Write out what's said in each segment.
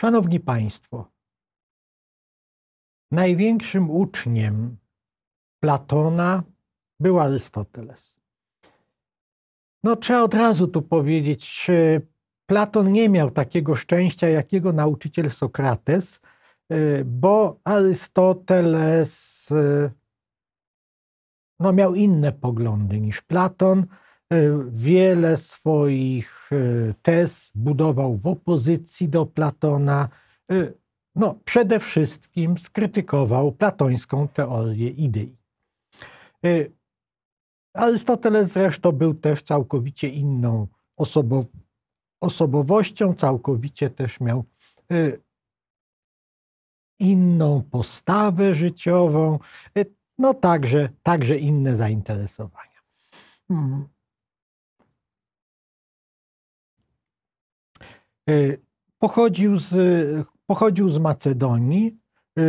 Szanowni Państwo, największym uczniem Platona był Arystoteles. No, trzeba od razu tu powiedzieć, Platon nie miał takiego szczęścia, jakiego nauczyciel Sokrates, y, bo Arystoteles y, no, miał inne poglądy niż Platon. Y, wiele swoich tez budował w opozycji do Platona. No, przede wszystkim skrytykował platońską teorię idei. Arystoteles zresztą był też całkowicie inną osobo osobowością, całkowicie też miał y, inną postawę życiową, y, no także, także inne zainteresowania. Hmm. Y, pochodził z, pochodził z Macedonii,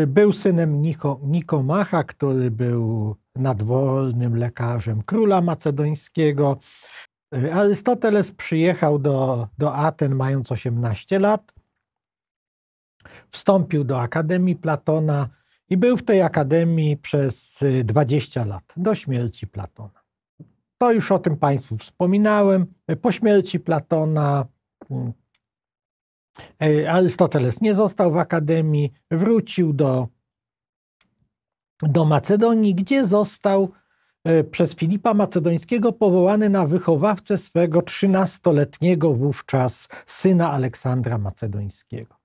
był synem Niko, Nikomacha, który był nadwolnym lekarzem króla macedońskiego. E, Arystoteles przyjechał do, do Aten mając 18 lat. Wstąpił do Akademii Platona i był w tej akademii przez 20 e, lat, do śmierci Platona. To już o tym Państwu wspominałem. E, po śmierci Platona hmm, Arystoteles nie został w akademii, wrócił do do Macedonii, gdzie został e, przez Filipa Macedońskiego powołany na wychowawcę swego 13-letniego wówczas syna Aleksandra Macedońskiego.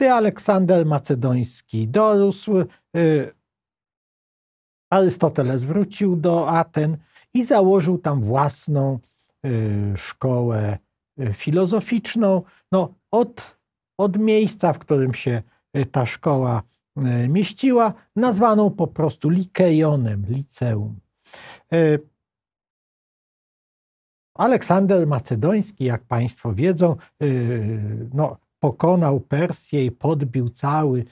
Ty e, Aleksander Macedoński dorósł, e, Arystoteles wrócił do Aten i założył tam własną szkołę filozoficzną. No, od, od miejsca, w którym się ta szkoła E, mieściła, nazwaną po prostu Likejonem, liceum. E, Aleksander Macedoński, jak Państwo wiedzą, e, no, pokonał Persję i podbił cały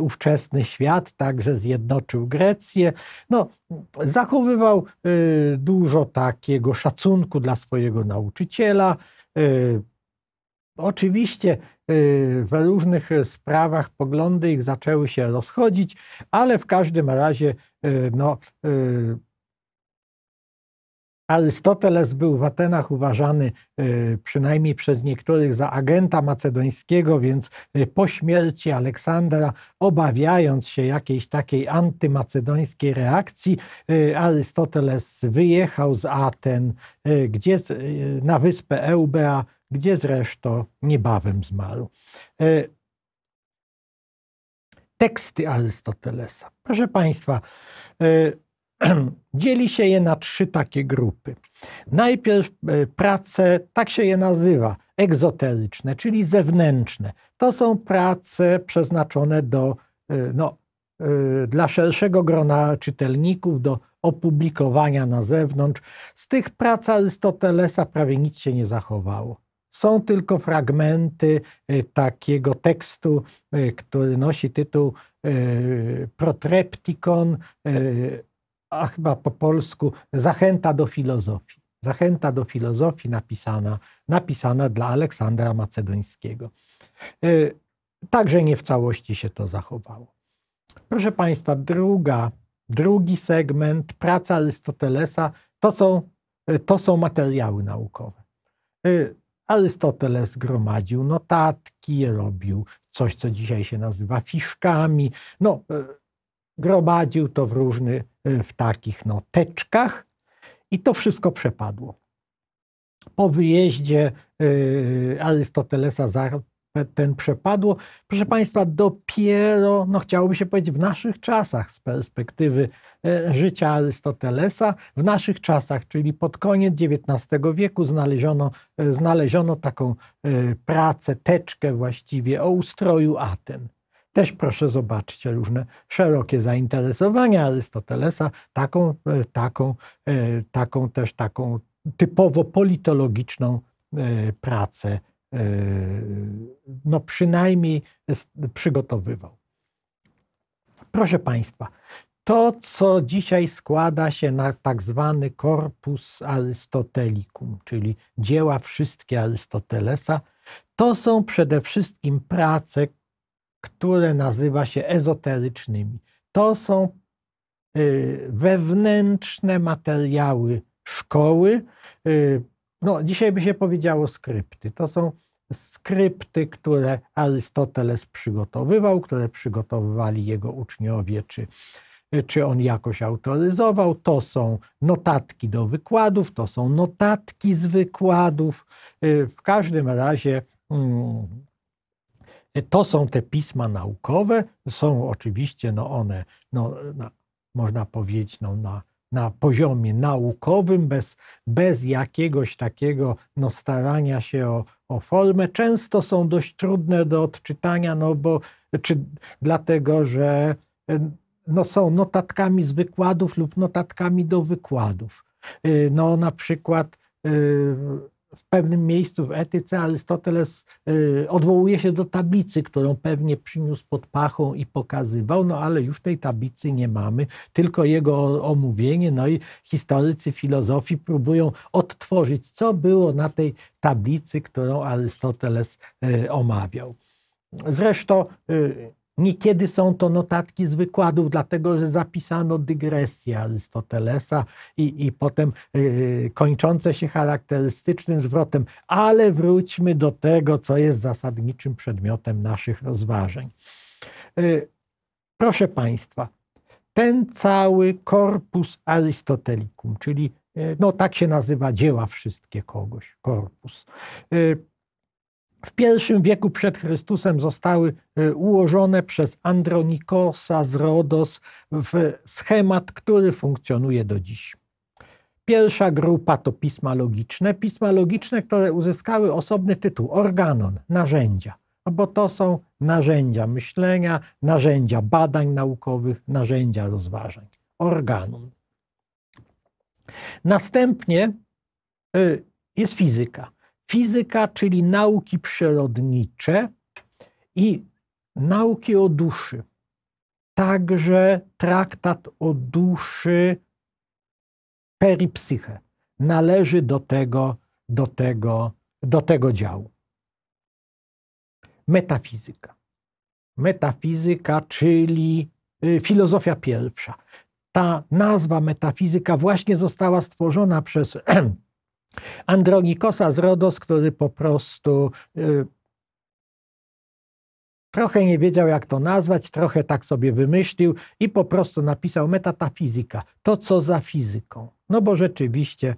ówczesny świat, także zjednoczył Grecję. No, zachowywał dużo takiego szacunku dla swojego nauczyciela. Oczywiście Y, w różnych y, sprawach poglądy ich zaczęły się rozchodzić, ale w każdym razie y, no, Arystoteles był w Atenach uważany przynajmniej przez niektórych za agenta macedońskiego, więc po śmierci Aleksandra, obawiając się jakiejś takiej antymacedońskiej reakcji, Arystoteles wyjechał z Aten, gdzie na wyspę Eubea gdzie zresztą niebawem zmarł. E, teksty Arystotelesa. Proszę Państwa, e, dzieli się je na trzy takie grupy. Najpierw e, prace, tak się je nazywa, egzoteryczne, czyli zewnętrzne. To są prace przeznaczone do, no, dla szerszego grona czytelników, do opublikowania na zewnątrz. Z tych prac Arystotelesa prawie nic się nie zachowało są tylko fragmenty y, takiego tekstu, y, który nosi tytuł y, Protreptikon, a chyba po polsku Zachęta do filozofii. Zachęta do filozofii napisana, napisana dla Aleksandra Macedońskiego. Także nie w całości się to zachowało. Proszę Państwa, druga, drugi segment, praca Arystotelesa, to są, to są materiały naukowe. Arystoteles gromadził notatki, robił coś, co dzisiaj się nazywa fiszkami. No, e, gromadził to w różnych, e, w takich noteczkach i to wszystko przepadło. Po wyjeździe e, Arystotelesa z ten przepadło. Proszę Państwa, dopiero, no chciałoby się powiedzieć, w naszych czasach z perspektywy e, życia Arystotelesa, w naszych czasach, czyli pod koniec XIX wieku znaleziono, e, znaleziono taką e, pracę, teczkę właściwie o ustroju Aten. Też proszę zobaczyć różne szerokie zainteresowania Arystotelesa, taką, taką, taką też taką typowo politologiczną pracę E, no przynajmniej przygotowywał. Proszę Państwa, to, co dzisiaj składa się na tak zwany korpus aristotelicum, czyli dzieła wszystkie Arystotelesa, to są przede wszystkim prace, które nazywa się ezoterycznymi. To są e, wewnętrzne materiały szkoły, e, no dzisiaj by się powiedziało skrypty. To są skrypty, które Arystoteles przygotowywał, które przygotowywali jego uczniowie, czy, czy on jakoś autoryzował. To są notatki do wykładów, to są notatki z wykładów. Y, w każdym razie mm, to są te pisma naukowe. Są oczywiście no one, no, na, można powiedzieć, no, na na poziomie naukowym, bez, bez jakiegoś takiego no, starania się o, o formę, często są dość trudne do odczytania, no bo czy, dlatego, że no, są notatkami z wykładów lub notatkami do wykładów. Y, no na przykład y, w pewnym miejscu w etyce Arystoteles y, odwołuje się do tablicy, którą pewnie przyniósł pod pachą i pokazywał, no ale już tej tablicy nie mamy, tylko jego omówienie, no i historycy filozofii próbują odtworzyć, co było na tej tablicy, którą Arystoteles y, omawiał. Zresztą y, Niekiedy są to notatki z wykładów, dlatego że zapisano dygresję Arystotelesa i, i potem yy, kończące się charakterystycznym zwrotem, ale wróćmy do tego, co jest zasadniczym przedmiotem naszych rozważań. Yy, proszę Państwa, ten cały korpus Aristotelicum, czyli y, no tak się nazywa dzieła wszystkie kogoś, korpus. Yy, w pierwszym wieku przed Chrystusem zostały y, ułożone przez Andronikosa z Rodos w schemat, który funkcjonuje do dziś. Pierwsza grupa to pisma logiczne. Pisma logiczne, które uzyskały osobny tytuł organon, narzędzia, no bo to są narzędzia myślenia, narzędzia badań naukowych, narzędzia rozważań. Organon. Następnie y, jest fizyka fizyka, czyli nauki przyrodnicze i nauki o duszy. Także traktat o duszy peripsychę należy do tego, do tego, do tego działu. Metafizyka. Metafizyka, czyli y, filozofia pierwsza. Ta nazwa metafizyka właśnie została stworzona przez Andronikosa z Rodos, który po prostu y, trochę nie wiedział, jak to nazwać, trochę tak sobie wymyślił i po prostu napisał metatafizyka. To, co za fizyką. No bo rzeczywiście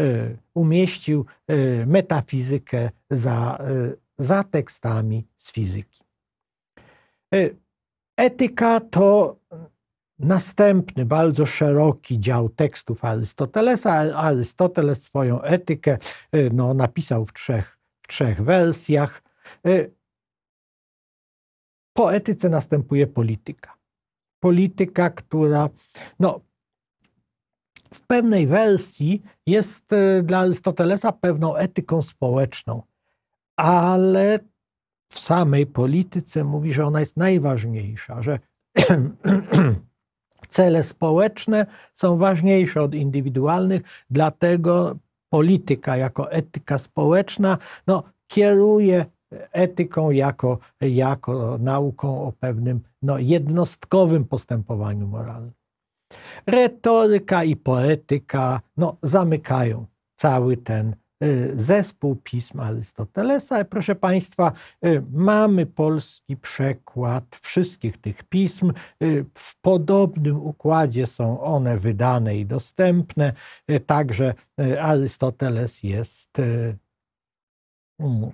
y, umieścił y, metafizykę za, y, za tekstami z fizyki. Y, etyka to Następny bardzo szeroki dział tekstów Arystotelesa. Arystoteles swoją etykę y, no, napisał w trzech, w trzech wersjach. Y, po etyce następuje polityka. Polityka, która no, w pewnej wersji jest y, dla Arystotelesa pewną etyką społeczną, ale w samej polityce mówi, że ona jest najważniejsza, że cele społeczne są ważniejsze od indywidualnych, dlatego polityka jako etyka społeczna no, kieruje etyką jako, jako nauką o pewnym no, jednostkowym postępowaniu moralnym. Retoryka i poetyka no, zamykają cały ten Y, zespół pism Arystotelesa. Proszę Państwa, y, mamy polski przekład wszystkich tych pism. Y, w podobnym układzie są one wydane i dostępne. Także Arystoteles jest mm,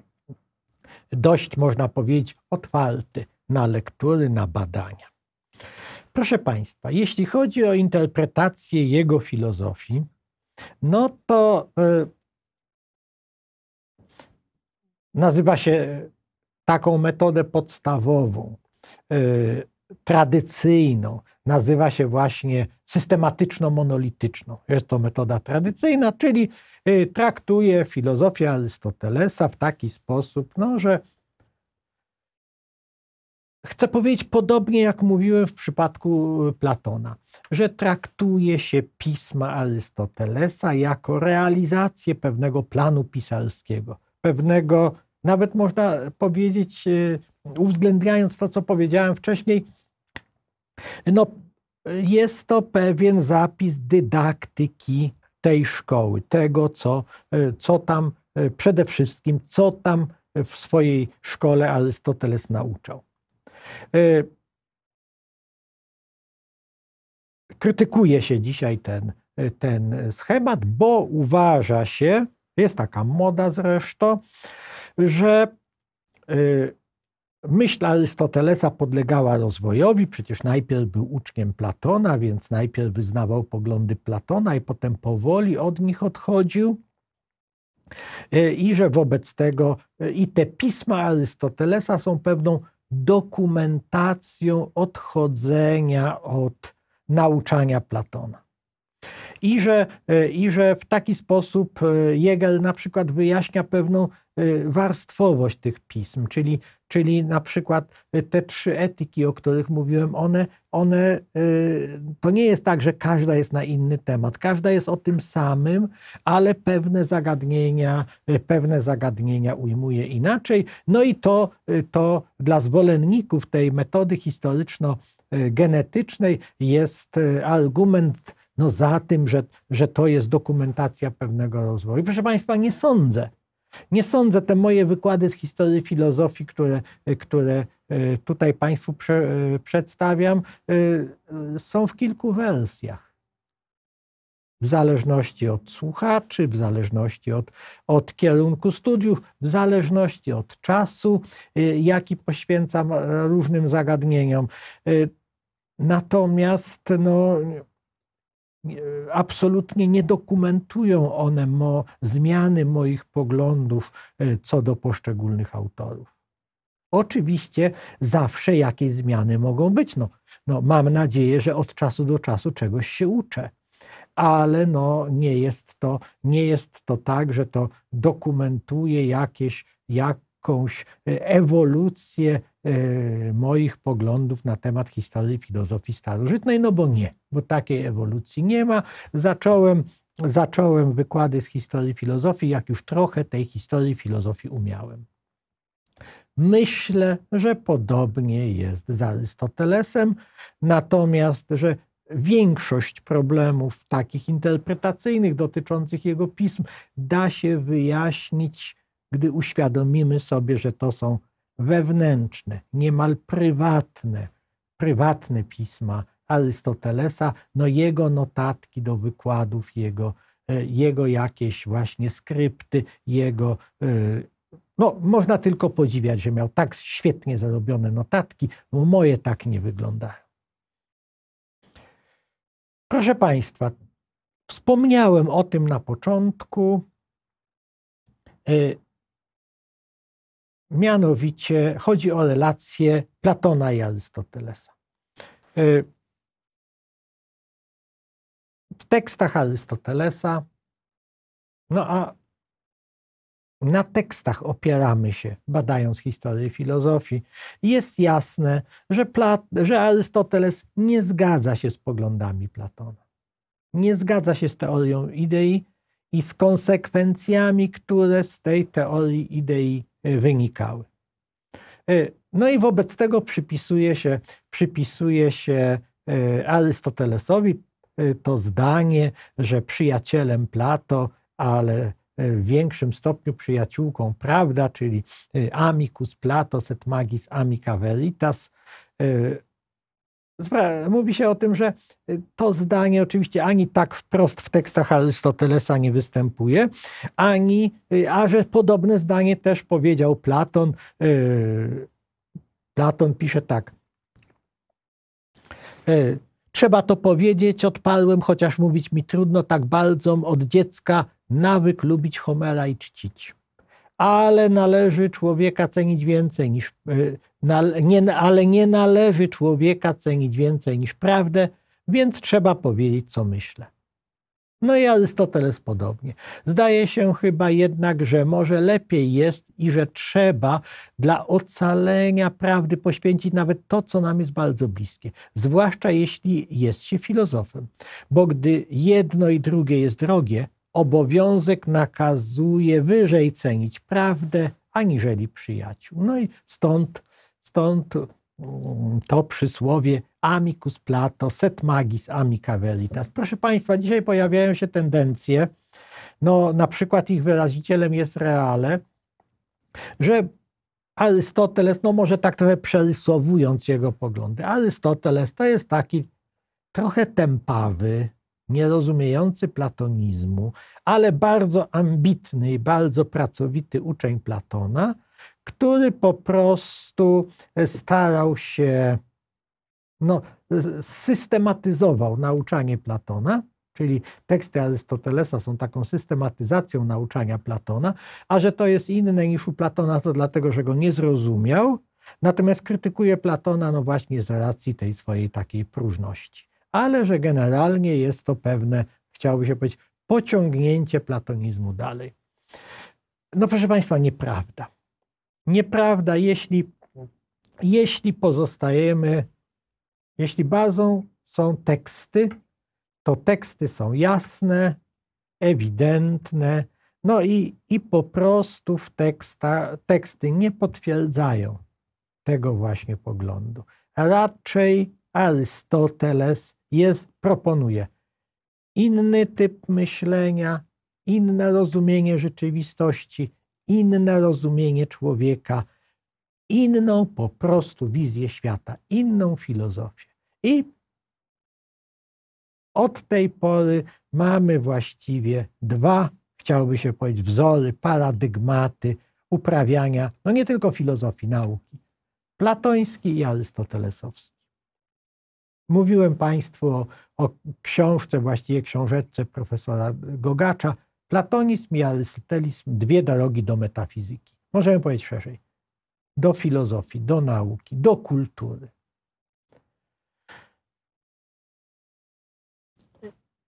dość, można powiedzieć, otwarty na lektury, na badania. Proszę Państwa, jeśli chodzi o interpretację jego filozofii, no to Nazywa się taką metodę podstawową, y, tradycyjną, nazywa się właśnie systematyczno-monolityczną. Jest to metoda tradycyjna, czyli y, traktuje filozofię Arystotelesa w taki sposób, no, że chcę powiedzieć podobnie jak mówiłem w przypadku y, Platona, że traktuje się pisma Arystotelesa jako realizację pewnego planu pisarskiego, pewnego nawet można powiedzieć, y, uwzględniając to, co powiedziałem wcześniej, no, jest to pewien zapis dydaktyki tej szkoły, tego, co, y, co tam y, przede wszystkim, co tam w swojej szkole Arystoteles nauczał. Krytykuje się dzisiaj ten, ten schemat, bo uważa się, jest taka moda zresztą, że y, myśl Arystotelesa podlegała rozwojowi, przecież najpierw był uczniem Platona, więc najpierw wyznawał poglądy Platona i potem powoli od nich odchodził. Y, I że wobec tego y, i te pisma Arystotelesa są pewną dokumentacją odchodzenia od nauczania Platona i że, e, i że w taki sposób Jegel e, na przykład wyjaśnia pewną e, warstwowość tych pism, czyli, czyli na przykład te trzy etyki, o których mówiłem, one, one to nie jest tak, że każda jest na inny temat, każda jest o tym samym, ale pewne zagadnienia, pewne zagadnienia ujmuje inaczej. No i to, to dla zwolenników tej metody historyczno-genetycznej jest argument, no za tym, że, że to jest dokumentacja pewnego rozwoju. Proszę Państwa, nie sądzę. Nie sądzę te moje wykłady z historii filozofii, które, które e, tutaj Państwu prze, e, przedstawiam, e, są w kilku wersjach. W zależności od słuchaczy, w zależności od, od kierunku studiów, w zależności od czasu, jaki poświęcam różnym zagadnieniom. Natomiast no, E, absolutnie nie dokumentują one mo, zmiany moich poglądów e, co do poszczególnych autorów. Oczywiście zawsze jakieś zmiany mogą być. No, no, mam nadzieję, że od czasu do czasu czegoś się uczę. Ale no, nie, jest to, nie jest to tak, że to dokumentuje jakieś, jak, jakąś e, ewolucję e, moich poglądów na temat historii filozofii starożytnej, no bo nie, bo takiej ewolucji nie ma. Zacząłem, zacząłem wykłady z historii filozofii, jak już trochę tej historii filozofii umiałem. Myślę, że podobnie jest z Arystotelesem, natomiast, że większość problemów takich interpretacyjnych dotyczących jego pism da się wyjaśnić gdy uświadomimy sobie, że to są wewnętrzne, niemal prywatne, prywatne pisma Arystotelesa, no jego notatki do wykładów, jego, e, jego jakieś właśnie skrypty, jego e, no, można tylko podziwiać, że miał tak świetnie zarobione notatki, bo moje tak nie wyglądają. Proszę Państwa, wspomniałem o tym na początku. E, Mianowicie chodzi o relacje Platona i Arystotelesa. Y, w tekstach Arystotelesa, no a na tekstach opieramy się, badając historię filozofii. Jest jasne, że, Plat że Arystoteles nie zgadza się z poglądami Platona. Nie zgadza się z teorią idei i z konsekwencjami, które z tej teorii idei E, wynikały. E, no i wobec tego przypisuje się, przypisuje się e, Arystotelesowi to zdanie, że przyjacielem Plato, ale w większym stopniu przyjaciółką prawda, czyli amicus Plato set magis amica veritas, Mówi się o tym, że y, to zdanie oczywiście ani tak wprost w tekstach Arystotelesa nie występuje, ani, y, a że podobne zdanie też powiedział Platon. Y, Platon pisze tak. Trzeba to powiedzieć, odparłem, chociaż mówić mi trudno, tak bardzo od dziecka nawyk lubić Homera i czcić ale należy człowieka cenić więcej niż, y, nie, ale nie należy człowieka cenić więcej niż prawdę, więc trzeba powiedzieć, co myślę. No i Arystoteles podobnie. Zdaje się chyba jednak, że może lepiej jest i że trzeba dla ocalenia prawdy poświęcić nawet to, co nam jest bardzo bliskie, zwłaszcza jeśli jest się filozofem. Bo gdy jedno i drugie jest drogie, obowiązek nakazuje wyżej cenić prawdę aniżeli przyjaciół. No i stąd, stąd mm, to przysłowie amicus plato, set magis amica veritas. Proszę Państwa, dzisiaj pojawiają się tendencje, no na przykład ich wyrazicielem jest Reale, że Arystoteles, no może tak trochę przerysowując jego poglądy, Arystoteles to jest taki trochę tempawy, nierozumiejący platonizmu, ale bardzo ambitny i bardzo pracowity uczeń Platona, który po prostu e, starał się, no, e, systematyzował nauczanie Platona, czyli teksty Arystotelesa są taką systematyzacją nauczania Platona, a że to jest inne niż u Platona, to dlatego, że go nie zrozumiał, natomiast krytykuje Platona, no właśnie z racji tej swojej takiej próżności ale że generalnie jest to pewne, chciałoby się powiedzieć, pociągnięcie platonizmu dalej. No proszę Państwa, nieprawda. Nieprawda, jeśli, jeśli pozostajemy, jeśli bazą są teksty, to teksty są jasne, ewidentne, no i, i po prostu w teksta, teksty nie potwierdzają tego właśnie poglądu. Raczej Arystoteles jest, proponuje inny typ myślenia, inne rozumienie rzeczywistości, inne rozumienie człowieka, inną po prostu wizję świata, inną filozofię. I od tej pory mamy właściwie dwa, chciałoby się powiedzieć, wzory, paradygmaty uprawiania, no nie tylko filozofii nauki, platoński i arystotelesowski. Mówiłem Państwu o, o książce, właściwie książeczce profesora Gogacza, Platonizm i Arystotelizm, dwie drogi do metafizyki. Możemy powiedzieć szerzej, do filozofii, do nauki, do kultury.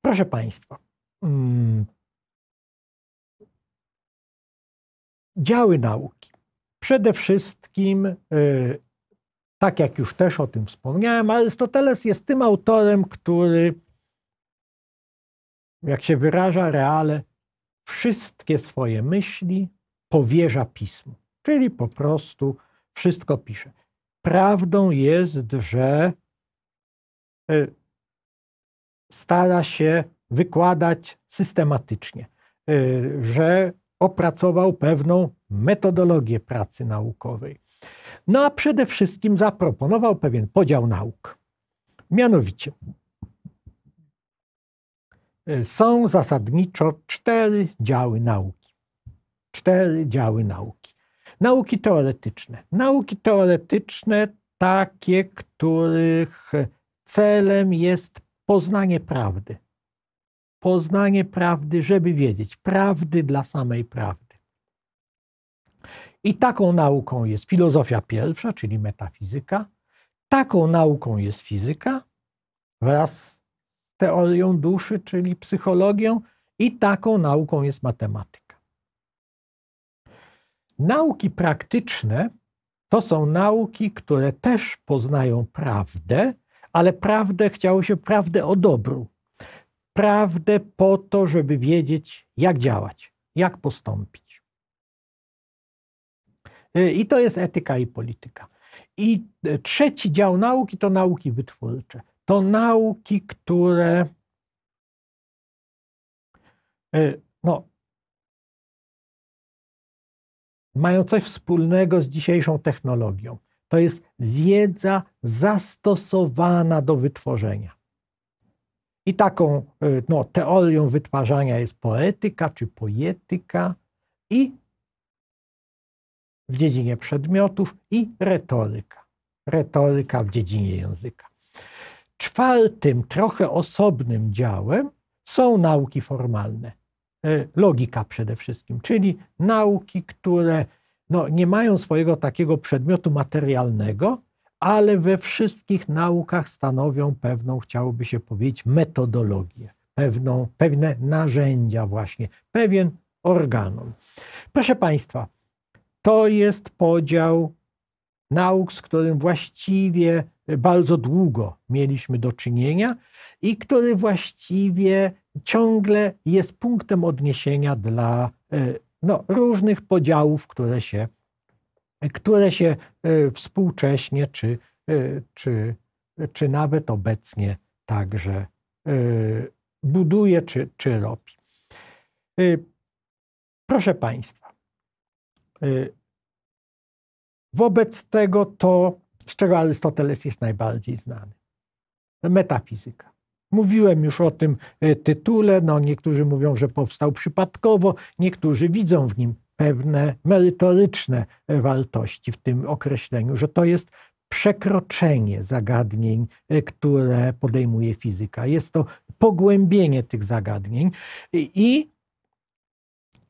Proszę Państwa, mm, działy nauki. Przede wszystkim y, tak jak już też o tym wspomniałem, Arystoteles jest tym autorem, który, jak się wyraża reale, wszystkie swoje myśli powierza pismu. Czyli po prostu wszystko pisze. Prawdą jest, że y, stara się wykładać systematycznie, y, że opracował pewną metodologię pracy naukowej, no a przede wszystkim zaproponował pewien podział nauk. Mianowicie e, są zasadniczo cztery działy nauki. Cztery działy nauki. Nauki teoretyczne. Nauki teoretyczne takie, których celem jest poznanie prawdy. Poznanie prawdy, żeby wiedzieć. Prawdy dla samej prawdy. I taką nauką jest filozofia pierwsza, czyli metafizyka. Taką nauką jest fizyka wraz z teorią duszy, czyli psychologią. I taką nauką jest matematyka. Nauki praktyczne to są nauki, które też poznają prawdę, ale prawdę chciało się prawdę o dobru. Prawdę po to, żeby wiedzieć, jak działać, jak postąpić. E, I to jest etyka i polityka. I e, trzeci dział nauki to nauki wytwórcze. To nauki, które e, no, mają coś wspólnego z dzisiejszą technologią. To jest wiedza zastosowana do wytworzenia. I taką no, teorią wytwarzania jest poetyka czy poetyka i w dziedzinie przedmiotów i retoryka. Retoryka w dziedzinie języka. Czwartym, trochę osobnym działem są nauki formalne. E, logika przede wszystkim, czyli nauki, które no, nie mają swojego takiego przedmiotu materialnego, ale we wszystkich naukach stanowią pewną, chciałoby się powiedzieć, metodologię, pewną, pewne narzędzia właśnie, pewien organon. Proszę Państwa, to jest podział nauk, z którym właściwie bardzo długo mieliśmy do czynienia i który właściwie ciągle jest punktem odniesienia dla e, no, różnych podziałów, które się, które się e, współcześnie czy, e, czy, czy nawet obecnie także buduje czy, czy robi. Proszę Państwa, Y, wobec tego to, z czego Arystoteles jest najbardziej znany. Metafizyka. Mówiłem już o tym y, tytule. No, niektórzy mówią, że powstał przypadkowo, niektórzy widzą w nim pewne merytoryczne y, wartości w tym określeniu, że to jest przekroczenie zagadnień, które podejmuje fizyka. Jest to pogłębienie tych zagadnień i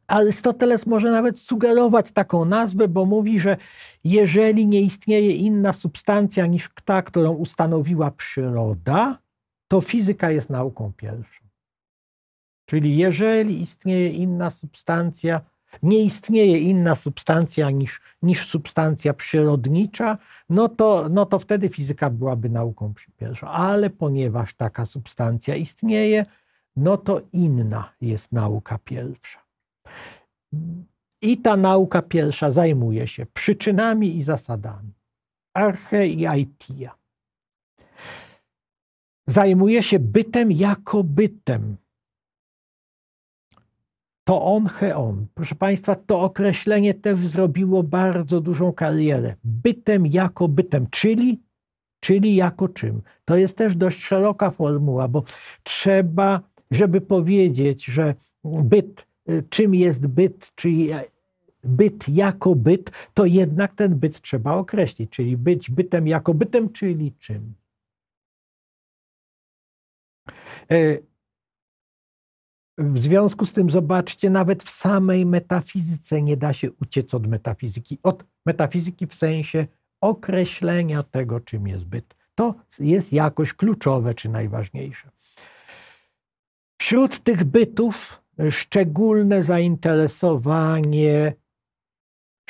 Arystoteles może nawet sugerować taką nazwę, bo mówi, że jeżeli nie istnieje inna substancja niż ta, którą ustanowiła przyroda, to fizyka jest nauką pierwszą. Czyli jeżeli istnieje inna substancja, nie istnieje inna substancja niż, niż substancja przyrodnicza, no to, no to wtedy fizyka byłaby nauką pierwszą. Ale ponieważ taka substancja istnieje, no to inna jest nauka pierwsza. I ta nauka pierwsza zajmuje się przyczynami i zasadami. Arche i aitia. Zajmuje się bytem jako bytem. To on, on. Proszę Państwa, to określenie też zrobiło bardzo dużą karierę. Bytem jako bytem, czyli, czyli jako czym. To jest też dość szeroka formuła, bo trzeba, żeby powiedzieć, że byt Y, czym jest byt, czyli byt jako byt, to jednak ten byt trzeba określić, czyli być bytem jako bytem, czyli czym. Y, w związku z tym zobaczcie, nawet w samej metafizyce nie da się uciec od metafizyki, od metafizyki w sensie określenia tego, czym jest byt. To jest jakoś kluczowe czy najważniejsze. Wśród tych bytów szczególne zainteresowanie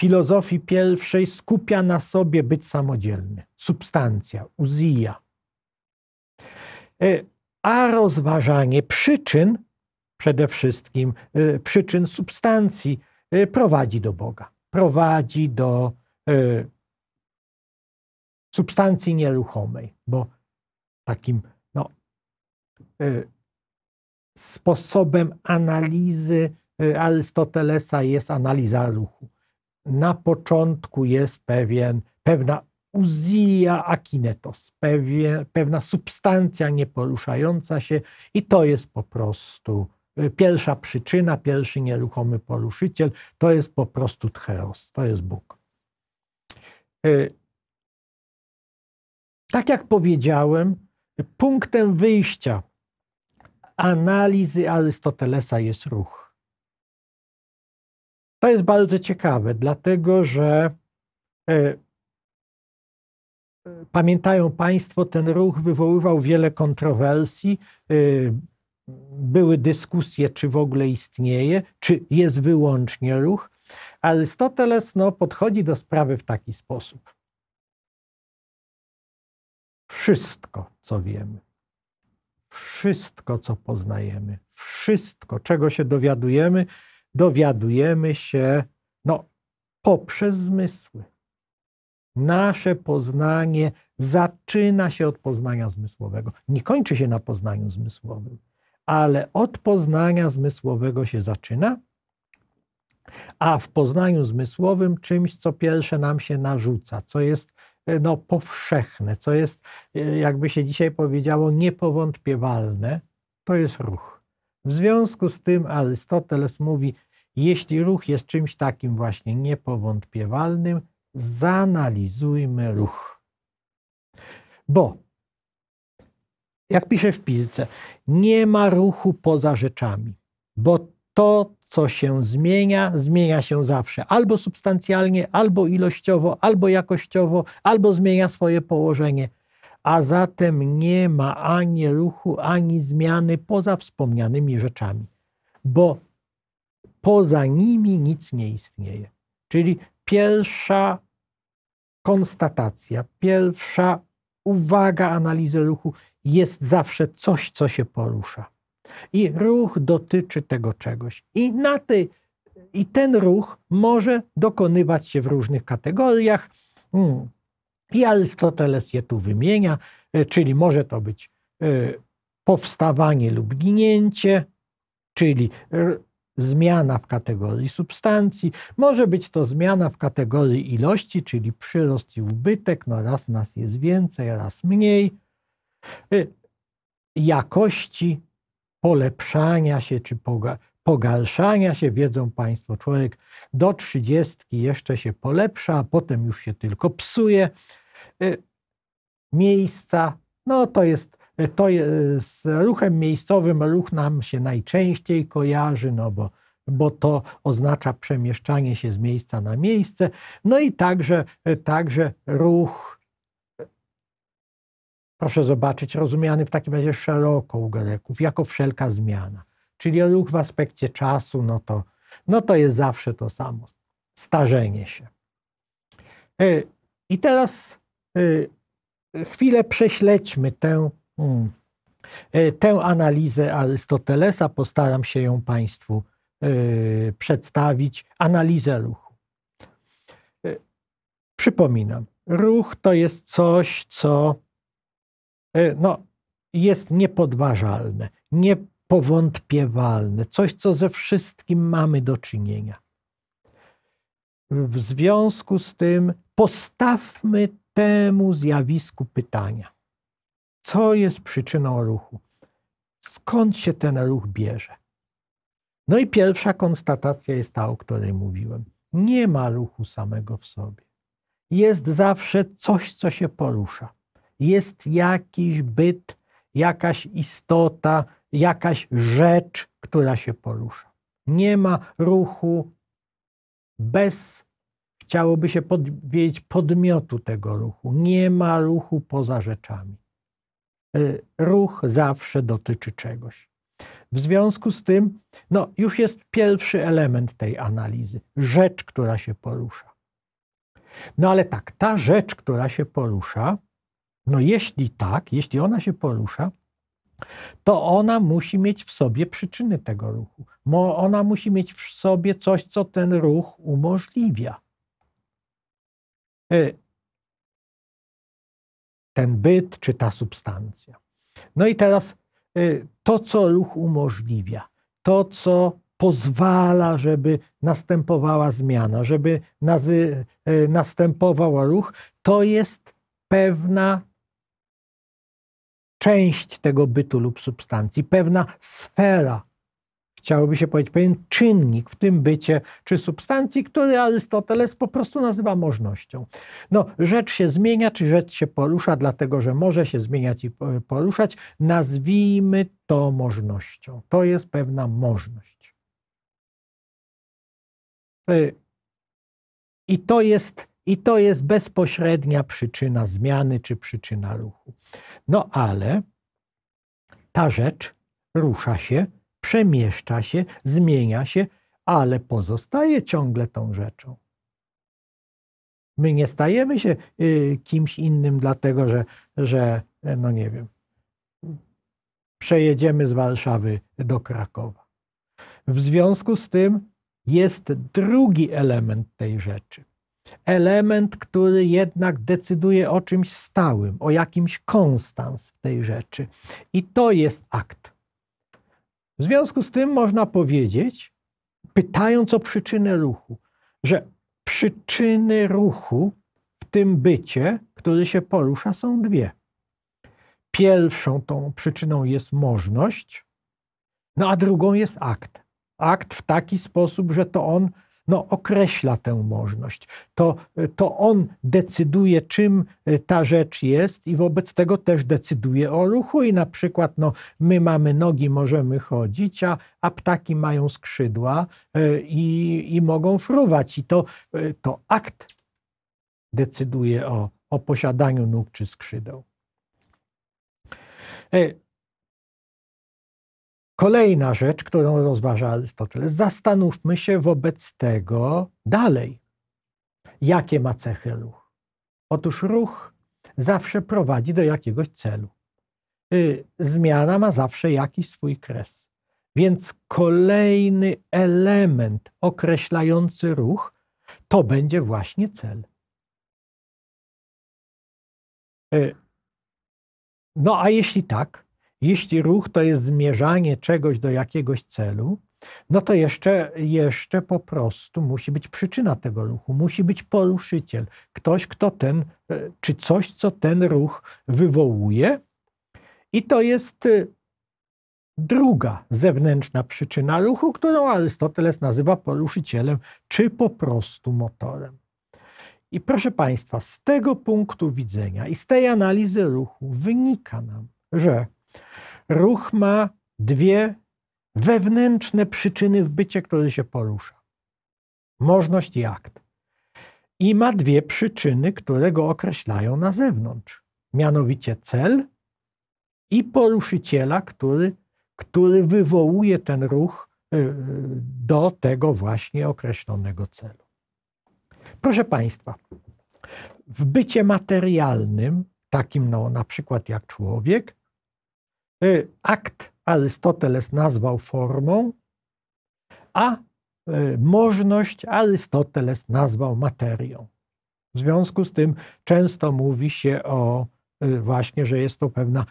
filozofii pierwszej skupia na sobie być samodzielny. Substancja, uzija. E, a rozważanie przyczyn, przede wszystkim e, przyczyn substancji, e, prowadzi do Boga, prowadzi do substancji nieruchomej, bo takim no, sposobem analizy y, Arystotelesa jest analiza ruchu. Na początku jest pewien, pewna uzija akinetos, pewien, pewna substancja nieporuszająca się i to jest po prostu y, pierwsza przyczyna, pierwszy nieruchomy poruszyciel, to jest po prostu Tcheos, to jest Bóg. Y, tak jak powiedziałem, punktem wyjścia analizy Arystotelesa jest ruch. To jest bardzo ciekawe, dlatego że e, e, pamiętają Państwo, ten ruch wywoływał wiele kontrowersji. E, były dyskusje, czy w ogóle istnieje, czy jest wyłącznie ruch. Arystoteles no, podchodzi do sprawy w taki sposób. Wszystko, co wiemy, wszystko, co poznajemy, wszystko, czego się dowiadujemy, dowiadujemy się no, poprzez zmysły. Nasze poznanie zaczyna się od poznania zmysłowego. Nie kończy się na poznaniu zmysłowym, ale od poznania zmysłowego się zaczyna. A w poznaniu zmysłowym czymś, co pierwsze nam się narzuca, co jest E, no, powszechne, co jest, e, jakby się dzisiaj powiedziało, niepowątpiewalne, to jest ruch. W związku z tym Arystoteles mówi, jeśli ruch jest czymś takim właśnie niepowątpiewalnym, zanalizujmy ruch. Bo, jak pisze w fizyce, nie ma ruchu poza rzeczami, bo to, co się zmienia, zmienia się zawsze albo substancjalnie, albo ilościowo, albo jakościowo, albo zmienia swoje położenie. A zatem nie ma ani ruchu, ani zmiany poza wspomnianymi rzeczami, bo poza nimi nic nie istnieje. Czyli pierwsza konstatacja, pierwsza uwaga analizy ruchu jest zawsze coś, co się porusza. I ruch dotyczy tego czegoś. I na tej i ten ruch może dokonywać się w różnych kategoriach. Hmm. I Arystoteles je tu wymienia, e, czyli może to być e, powstawanie lub ginięcie, czyli zmiana w kategorii substancji. Może być to zmiana w kategorii ilości, czyli przyrost i ubytek, no raz nas jest więcej, raz mniej. E, jakości, polepszania się czy pogarszania się, wiedzą Państwo, człowiek do trzydziestki jeszcze się polepsza, a potem już się tylko psuje. Y, miejsca, no to jest, to jest, z ruchem miejscowym ruch nam się najczęściej kojarzy, no bo, bo to oznacza przemieszczanie się z miejsca na miejsce, no i także, także ruch proszę zobaczyć, rozumiany w takim razie szeroko u Greków, jako wszelka zmiana. Czyli ruch w aspekcie czasu, no to, no to jest zawsze to samo, starzenie się. E, I teraz e, chwilę prześledźmy tę, hmm, e, tę analizę Arystotelesa, postaram się ją Państwu przedstawić, analizę ruchu. Przypominam, ruch to jest coś, co E, no, jest niepodważalne, niepowątpiewalne, coś, co ze wszystkim mamy do czynienia. W związku z tym postawmy temu zjawisku pytania: co jest przyczyną ruchu? Skąd się ten ruch bierze? No i pierwsza konstatacja jest ta, o której mówiłem. Nie ma ruchu samego w sobie. Jest zawsze coś, co się porusza jest jakiś byt, jakaś istota, jakaś rzecz, która się porusza. Nie ma ruchu bez, chciałoby się powiedzieć, podmiotu tego ruchu. Nie ma ruchu poza rzeczami. E, ruch zawsze dotyczy czegoś. W związku z tym, no, już jest pierwszy element tej analizy rzecz, która się porusza. No ale tak, ta rzecz, która się porusza, no jeśli tak, jeśli ona się porusza, to ona musi mieć w sobie przyczyny tego ruchu. ona musi mieć w sobie coś, co ten ruch umożliwia. Y, ten byt czy ta substancja. No i teraz y, to, co ruch umożliwia, to, co pozwala, żeby następowała zmiana, żeby y, następował ruch, to jest pewna część tego bytu lub substancji, pewna sfera, chciałoby się powiedzieć, pewien czynnik w tym bycie czy substancji, który Arystoteles po prostu nazywa możnością. No, rzecz się zmienia, czy rzecz się porusza, dlatego że może się zmieniać i poruszać. Nazwijmy to możnością. To jest pewna możność. Y, I to jest i to jest bezpośrednia przyczyna zmiany czy przyczyna ruchu. No ale ta rzecz rusza się, przemieszcza się, zmienia się, ale pozostaje ciągle tą rzeczą. My nie stajemy się y, kimś innym, dlatego że, że e, no nie wiem, przejedziemy z Warszawy do Krakowa. W związku z tym jest drugi element tej rzeczy element, który jednak decyduje o czymś stałym, o jakimś konstans tej rzeczy. I to jest akt. W związku z tym można powiedzieć, pytając o przyczynę ruchu, że przyczyny ruchu w tym bycie, który się porusza, są dwie. Pierwszą tą przyczyną jest możność, no a drugą jest akt. Akt w taki sposób, że to on no, określa tę możność. To, to on decyduje, czym e, ta rzecz jest i wobec tego też decyduje o ruchu. I na przykład no, my mamy nogi, możemy chodzić, a, a ptaki mają skrzydła e, i, i mogą fruwać. I to, e, to akt decyduje o, o posiadaniu nóg czy skrzydeł. Kolejna rzecz, którą rozważa Arystoteles, zastanówmy się wobec tego dalej. Jakie ma cechy ruch? Otóż ruch zawsze prowadzi do jakiegoś celu. Y, zmiana ma zawsze jakiś swój kres. Więc kolejny element określający ruch to będzie właśnie cel. Y, no a jeśli tak, jeśli ruch to jest zmierzanie czegoś do jakiegoś celu, no to jeszcze, jeszcze po prostu musi być przyczyna tego ruchu, musi być poruszyciel, ktoś, kto ten, e, czy coś, co ten ruch wywołuje. I to jest e, druga zewnętrzna przyczyna ruchu, którą Arystoteles nazywa poruszycielem, czy po prostu motorem. I proszę Państwa, z tego punktu widzenia i z tej analizy ruchu wynika nam, że Ruch ma dwie wewnętrzne przyczyny w bycie, które się porusza. Możność i akt. I ma dwie przyczyny, które go określają na zewnątrz. Mianowicie cel i poruszyciela, który, który wywołuje ten ruch y, do tego właśnie określonego celu. Proszę Państwa, w bycie materialnym, takim no, na przykład jak człowiek, Y, akt Arystoteles nazwał formą, a y, możność Arystoteles nazwał materią. W związku z tym często mówi się o y, właśnie, że jest to pewna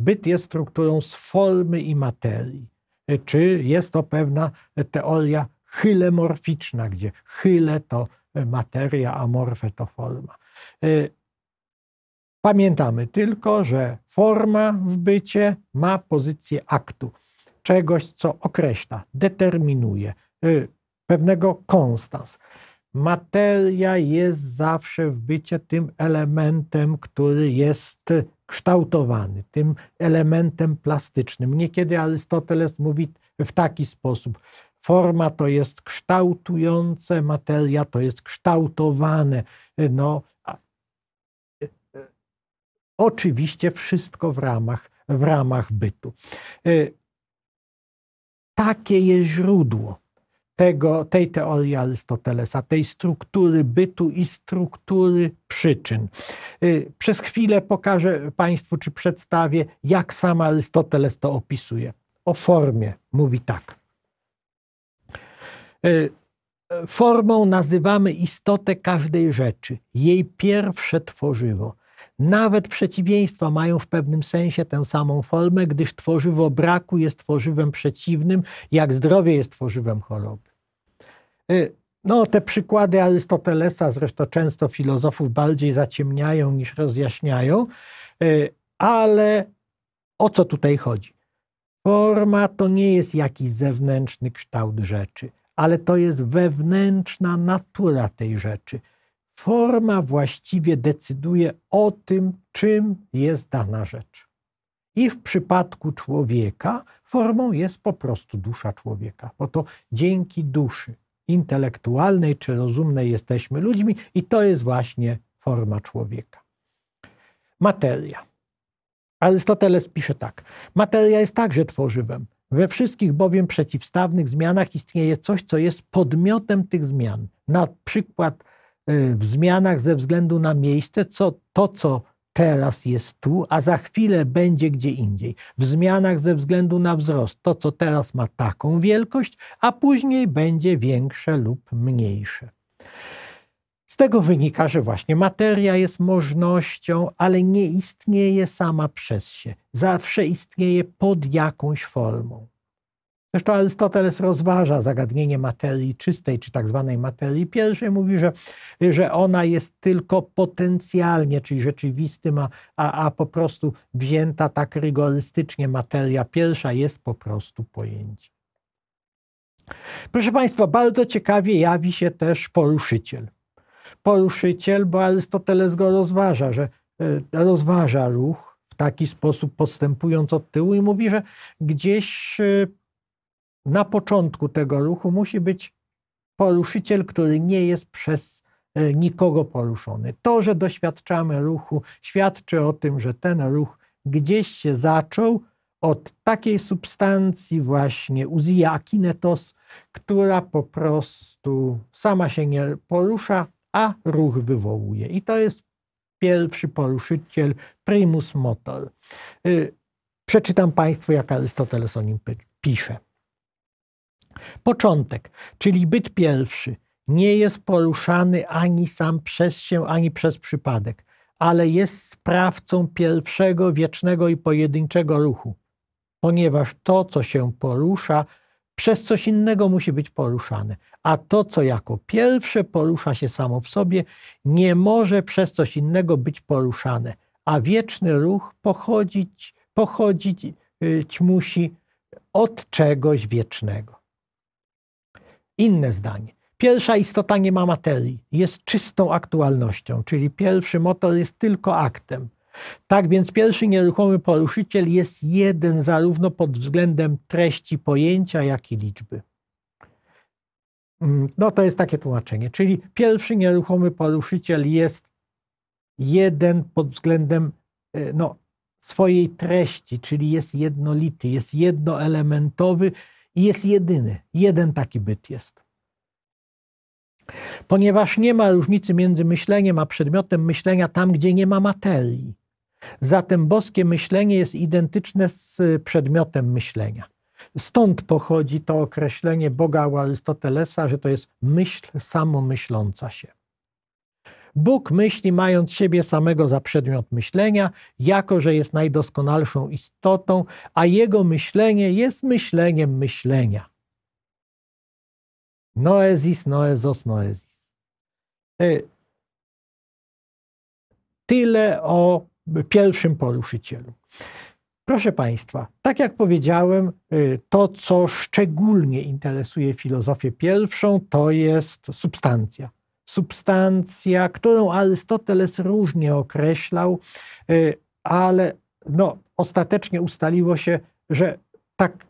byt jest strukturą z formy i materii. Czy jest to pewna teoria chylemorficzna, gdzie chyle to materia, a morfe to forma. Pamiętamy tylko, że forma w bycie ma pozycję aktu, czegoś, co określa, determinuje, y, pewnego konstans. Materia jest zawsze w bycie tym elementem, który jest kształtowany, tym elementem plastycznym. Niekiedy Arystoteles mówi w taki sposób: forma to jest kształtujące, materia to jest kształtowane. No, Oczywiście wszystko w ramach, w ramach bytu. Y, takie jest źródło tego, tej teorii Arystotelesa, tej struktury bytu i struktury przyczyn. Y, przez chwilę pokażę Państwu, czy przedstawię, jak sam Arystoteles to opisuje. O formie mówi tak. Y, formą nazywamy istotę każdej rzeczy, jej pierwsze tworzywo – nawet przeciwieństwa mają w pewnym sensie tę samą formę, gdyż tworzywo braku jest tworzywem przeciwnym, jak zdrowie jest tworzywem choroby. Y, no, te przykłady Arystotelesa, zresztą często filozofów bardziej zaciemniają niż rozjaśniają, y, ale o co tutaj chodzi? Forma to nie jest jakiś zewnętrzny kształt rzeczy, ale to jest wewnętrzna natura tej rzeczy. Forma właściwie decyduje o tym, czym jest dana rzecz. I w przypadku człowieka formą jest po prostu dusza człowieka, bo to dzięki duszy intelektualnej czy rozumnej jesteśmy ludźmi i to jest właśnie forma człowieka. Materia. Arystoteles pisze tak: Materia jest także tworzywem. We wszystkich bowiem przeciwstawnych zmianach istnieje coś, co jest podmiotem tych zmian. Na przykład Y, w zmianach ze względu na miejsce, co to, co teraz jest tu, a za chwilę będzie gdzie indziej. W zmianach ze względu na wzrost, to, co teraz ma taką wielkość, a później będzie większe lub mniejsze. Z tego wynika, że właśnie materia jest możnością, ale nie istnieje sama przez się. Zawsze istnieje pod jakąś formą. Zresztą Arystoteles rozważa zagadnienie materii czystej, czy tak zwanej materii pierwszej. Mówi, że, że ona jest tylko potencjalnie, czyli rzeczywistym, a, a, a po prostu wzięta tak rygorystycznie materia pierwsza jest po prostu pojęciem. Proszę Państwa, bardzo ciekawie jawi się też poruszyciel. Poruszyciel, bo Arystoteles go rozważa, że e, rozważa ruch w taki sposób, postępując od tyłu i mówi, że gdzieś e, na początku tego ruchu musi być poruszyciel, który nie jest przez e, nikogo poruszony. To, że doświadczamy ruchu, świadczy o tym, że ten ruch gdzieś się zaczął od takiej substancji właśnie akinetos, która po prostu sama się nie porusza, a ruch wywołuje. I to jest pierwszy poruszyciel, primus motor. Y, przeczytam Państwu, jak Arystoteles o nim pisze. Początek, czyli byt pierwszy, nie jest poruszany ani sam przez się, ani przez przypadek, ale jest sprawcą pierwszego, wiecznego i pojedynczego ruchu, ponieważ to, co się porusza, przez coś innego musi być poruszane, a to, co jako pierwsze porusza się samo w sobie, nie może przez coś innego być poruszane, a wieczny ruch pochodzić, pochodzić y, musi od czegoś wiecznego inne zdanie. Pierwsza istota nie ma materii, jest czystą aktualnością, czyli pierwszy motor jest tylko aktem. Tak więc pierwszy nieruchomy poruszyciel jest jeden zarówno pod względem treści pojęcia, jak i liczby. Mm, no to jest takie tłumaczenie, czyli pierwszy nieruchomy poruszyciel jest jeden pod względem e, no, swojej treści, czyli jest jednolity, jest jednoelementowy, jest jedyny. Jeden taki byt jest. Ponieważ nie ma różnicy między myśleniem a przedmiotem myślenia tam, gdzie nie ma materii. Zatem boskie myślenie jest identyczne z przedmiotem myślenia. Stąd pochodzi to określenie Boga u Arystotelesa, że to jest myśl samomyśląca się. Bóg myśli, mając siebie samego za przedmiot myślenia, jako że jest najdoskonalszą istotą, a jego myślenie jest myśleniem myślenia. Noezis, noezos, noezis. E, tyle o pierwszym poruszycielu. Proszę Państwa, tak jak powiedziałem, e, to, co szczególnie interesuje filozofię pierwszą, to jest substancja substancja, którą Arystoteles różnie określał, y, ale no, ostatecznie ustaliło się, że tak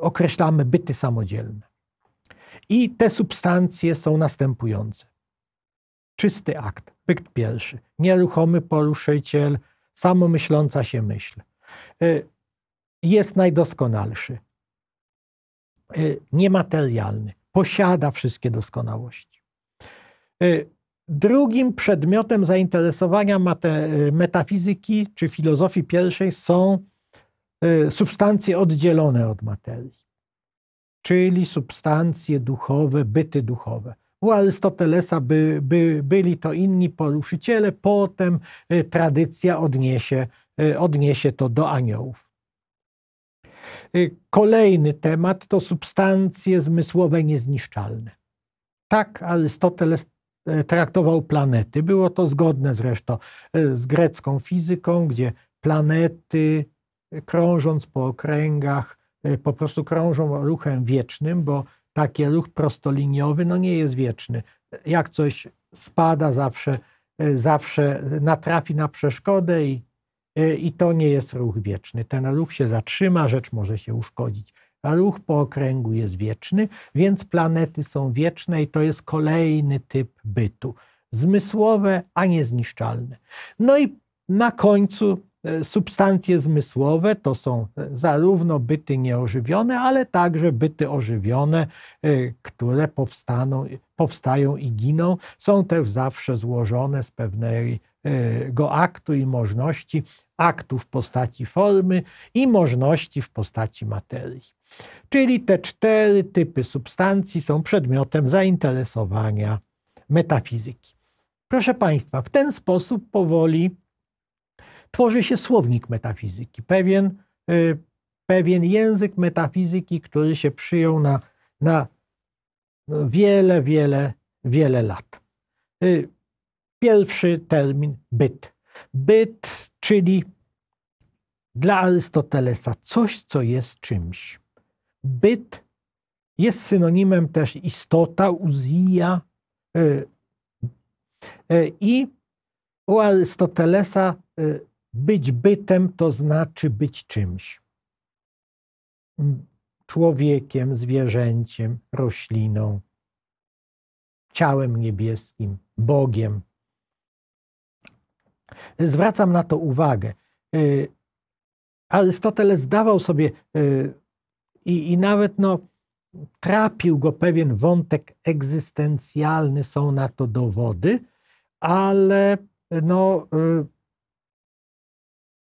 określamy byty samodzielne. I te substancje są następujące. Czysty akt, byt pierwszy, nieruchomy poruszyciel, samomyśląca się myśl. Y, jest najdoskonalszy, y, niematerialny, posiada wszystkie doskonałości. Y, drugim przedmiotem zainteresowania metafizyki czy filozofii pierwszej są y, substancje oddzielone od materii, czyli substancje duchowe, byty duchowe. U Arystotelesa by, by, byli to inni poruszyciele, potem y, tradycja odniesie, odniesie to do aniołów. Kolejny temat to substancje zmysłowe niezniszczalne. Tak Arystoteles E, traktował planety. Było to zgodne zresztą e, z grecką fizyką, gdzie planety e, krążąc po okręgach po prostu krążą ruchem wiecznym, bo taki ruch prostoliniowy no nie jest wieczny. Jak coś spada, zawsze, zawsze natrafi na przeszkodę i, i to nie jest ruch wieczny. Ten ruch się zatrzyma, rzecz może się uszkodzić ruch po okręgu jest wieczny, więc planety są wieczne i to jest kolejny typ bytu. Zmysłowe, a niezniszczalne. No i na końcu e, substancje zmysłowe to są e, zarówno byty nieożywione, ale także byty ożywione, e, które powstaną, powstają i giną. Są też zawsze złożone z pewnego aktu i możliwości, aktu w postaci formy i możliwości w postaci materii. Czyli te cztery typy substancji są przedmiotem zainteresowania metafizyki. Proszę Państwa, w ten sposób powoli tworzy się słownik metafizyki, pewien, y, pewien język metafizyki, który się przyjął na, na wiele, wiele, wiele lat. Y, pierwszy termin byt. Byt, czyli dla Arystotelesa coś, co jest czymś byt jest synonimem też istota, uzija. Y, y, I u Arystotelesa y, być bytem to znaczy być czymś. Mm, człowiekiem, zwierzęciem, rośliną, ciałem niebieskim, Bogiem. Zwracam na to uwagę. Arystoteles zdawał sobie i, i nawet no, trapił go pewien wątek egzystencjalny, są na to dowody, ale no, y,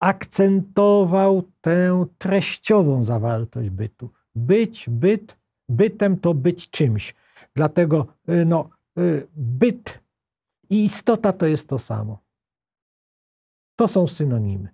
akcentował tę treściową zawartość bytu. Być byt, bytem to być czymś. Dlatego y, no, y, byt i istota to jest to samo. To są synonimy.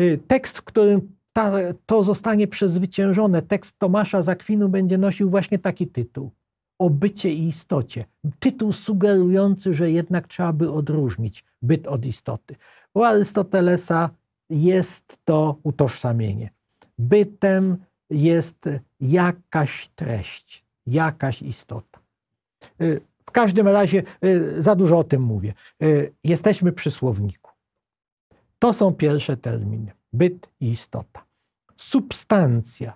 Y, tekst, w którym ta, to zostanie przezwyciężone. Tekst Tomasza Zakwinu będzie nosił właśnie taki tytuł. O bycie i istocie. Tytuł sugerujący, że jednak trzeba by odróżnić byt od istoty. U Arystotelesa jest to utożsamienie. Bytem jest jakaś treść, jakaś istota. Y, w każdym razie y, za dużo o tym mówię. Y, jesteśmy przy słowniku. To są pierwsze terminy byt i istota. Substancja.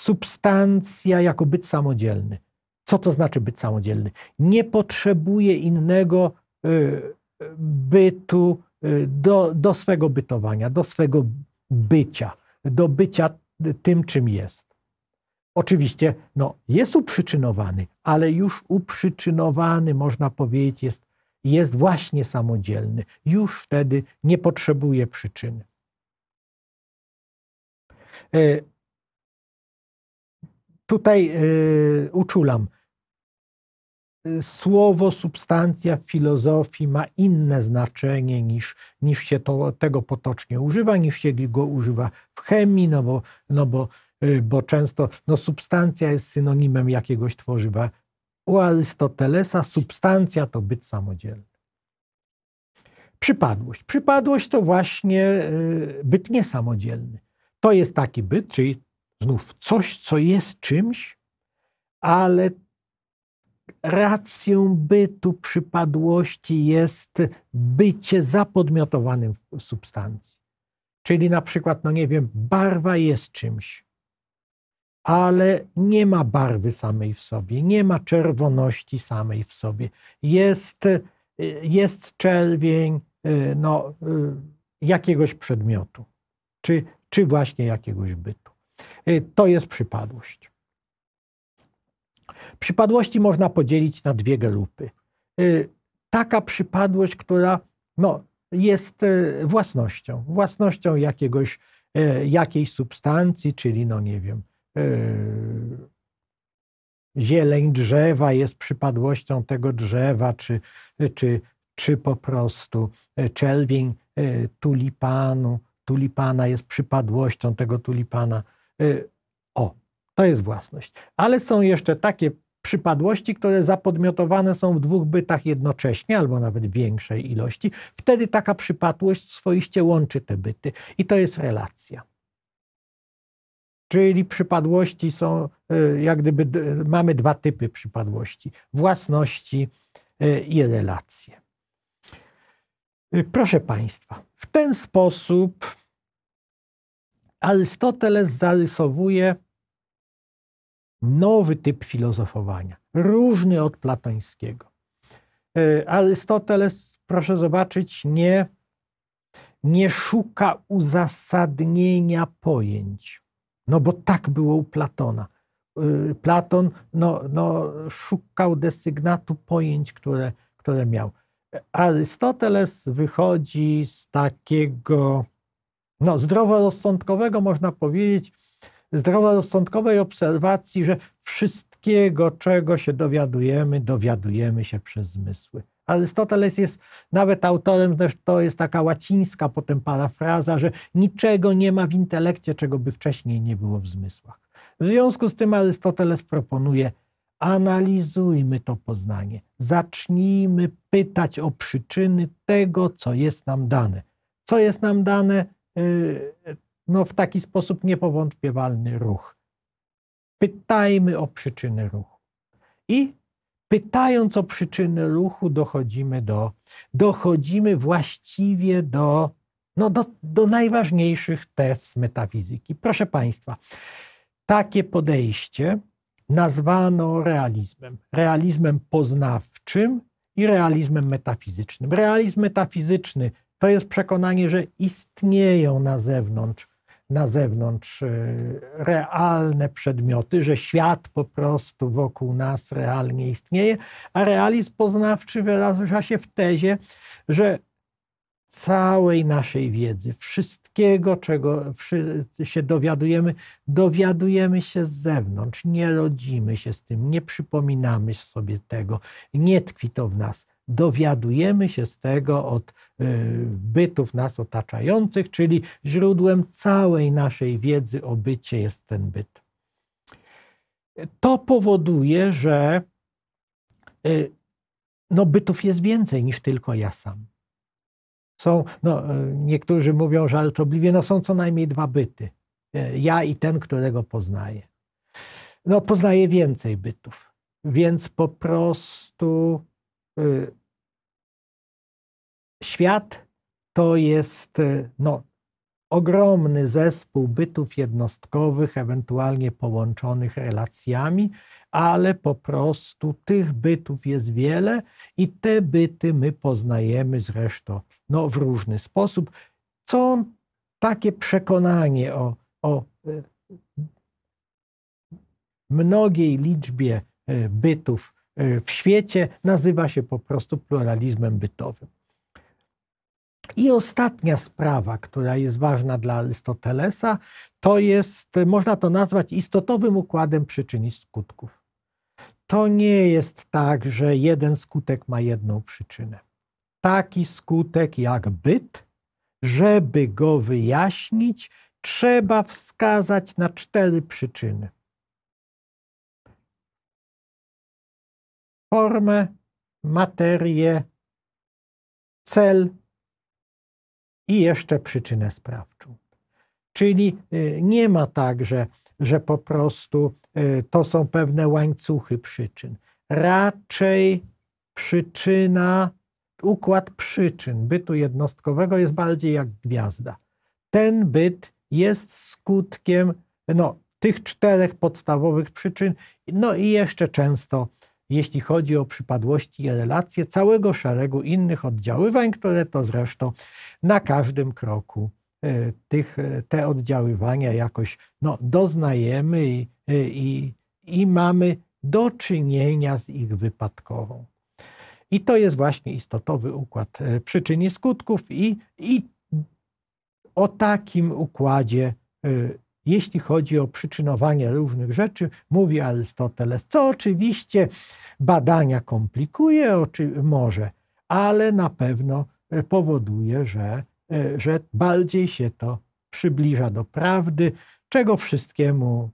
Substancja jako byt samodzielny. Co to znaczy byt samodzielny? Nie potrzebuje innego y, bytu y, do, do swego bytowania, do swego bycia, do bycia tym, czym jest. Oczywiście no, jest uprzyczynowany, ale już uprzyczynowany, można powiedzieć, jest, jest właśnie samodzielny. Już wtedy nie potrzebuje przyczyny. E, tutaj e, uczulam. E, słowo substancja w filozofii ma inne znaczenie niż, niż się to, tego potocznie używa, niż się go używa w chemii, no bo, no bo, bo często no substancja jest synonimem jakiegoś tworzywa. U Arystotelesa substancja to byt samodzielny. Przypadłość. Przypadłość to właśnie byt niesamodzielny. To jest taki byt, czyli znów coś, co jest czymś, ale racją bytu, przypadłości jest bycie zapodmiotowanym w substancji. Czyli na przykład, no nie wiem, barwa jest czymś, ale nie ma barwy samej w sobie, nie ma czerwoności samej w sobie. Jest, jest czerwień y, no, y, jakiegoś przedmiotu. Czy czy właśnie jakiegoś bytu. Y, to jest przypadłość. Przypadłości można podzielić na dwie grupy. Y, taka przypadłość, która no, jest y, własnością, własnością jakiegoś, jakiejś substancji, czyli no nie wiem, zieleń drzewa jest przypadłością tego drzewa, czy, czy, czy po prostu czerwień tulipanu tulipana jest przypadłością tego tulipana. Y, o, to jest własność. Ale są jeszcze takie przypadłości, które zapodmiotowane są w dwóch bytach jednocześnie, albo nawet większej ilości. Wtedy taka przypadłość swoiście łączy te byty i to jest relacja. Czyli przypadłości są, y, jak gdyby, mamy dwa typy przypadłości: własności y, i relacje. Proszę Państwa, w ten sposób Arystoteles zarysowuje nowy typ filozofowania, różny od platońskiego. E, Arystoteles, proszę zobaczyć, nie, nie szuka uzasadnienia pojęć. No bo tak było u Platona. E, Platon no, no, szukał desygnatu pojęć, które, które miał. Arystoteles wychodzi z takiego no, zdroworozsądkowego, można powiedzieć, zdroworozsądkowej obserwacji, że wszystkiego, czego się dowiadujemy, dowiadujemy się przez zmysły. Arystoteles jest nawet autorem, też to jest taka łacińska potem parafraza, że niczego nie ma w intelekcie, czego by wcześniej nie było w zmysłach. W związku z tym Arystoteles proponuje analizujmy to poznanie, zacznijmy pytać o przyczyny tego, co jest nam dane. Co jest nam dane, y, no w taki sposób niepowątpiewalny ruch. Pytajmy o przyczyny ruchu. I pytając o przyczyny ruchu, dochodzimy do, dochodzimy właściwie do, no do, do najważniejszych tez metafizyki. Proszę Państwa, takie podejście, nazwano realizmem. Realizmem poznawczym i realizmem metafizycznym. Realizm metafizyczny to jest przekonanie, że istnieją na zewnątrz, na zewnątrz e, realne przedmioty, że świat po prostu wokół nas realnie istnieje, a realizm poznawczy wyraża się w tezie, że całej naszej wiedzy, wszystkiego, czego się dowiadujemy, dowiadujemy się z zewnątrz, nie rodzimy się z tym, nie przypominamy sobie tego, nie tkwi to w nas. Dowiadujemy się z tego od y, bytów nas otaczających, czyli źródłem całej naszej wiedzy o bycie jest ten byt. To powoduje, że y, no, bytów jest więcej niż tylko ja sam są, no, e, niektórzy mówią żartobliwie, no są co najmniej dwa byty. E, ja i ten, którego poznaję. No, poznaję więcej bytów. Więc po prostu y, świat to jest, y, no, ogromny zespół bytów jednostkowych, ewentualnie połączonych relacjami, ale po prostu tych bytów jest wiele i te byty my poznajemy zresztą no, w różny sposób. Co takie przekonanie o, o e, mnogiej liczbie e, bytów e, w świecie nazywa się po prostu pluralizmem bytowym. I ostatnia sprawa, która jest ważna dla Arystotelesa, to jest, można to nazwać istotowym układem przyczyn i skutków. To nie jest tak, że jeden skutek ma jedną przyczynę. Taki skutek jak byt, żeby go wyjaśnić, trzeba wskazać na cztery przyczyny. Formę, materię, cel i jeszcze przyczynę sprawczą. Czyli y, nie ma tak, że, że po prostu y, to są pewne łańcuchy przyczyn. Raczej przyczyna, układ przyczyn bytu jednostkowego jest bardziej jak gwiazda. Ten byt jest skutkiem no, tych czterech podstawowych przyczyn, no i jeszcze często jeśli chodzi o przypadłości i relacje całego szeregu innych oddziaływań, które to zresztą na każdym kroku e, tych, e, te oddziaływania jakoś no, doznajemy i, e, i, i mamy do czynienia z ich wypadkową. I to jest właśnie istotowy układ przyczyn i skutków, i, i o takim układzie jeśli chodzi o przyczynowanie różnych rzeczy, mówi Arystoteles, co oczywiście badania komplikuje, oczy, może, ale na pewno e, powoduje, że, e, że bardziej się to przybliża do prawdy, czego, wszystkiemu,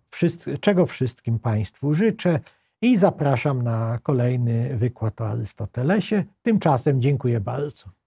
czego wszystkim Państwu życzę i zapraszam na kolejny wykład o Arystotelesie. Tymczasem dziękuję bardzo.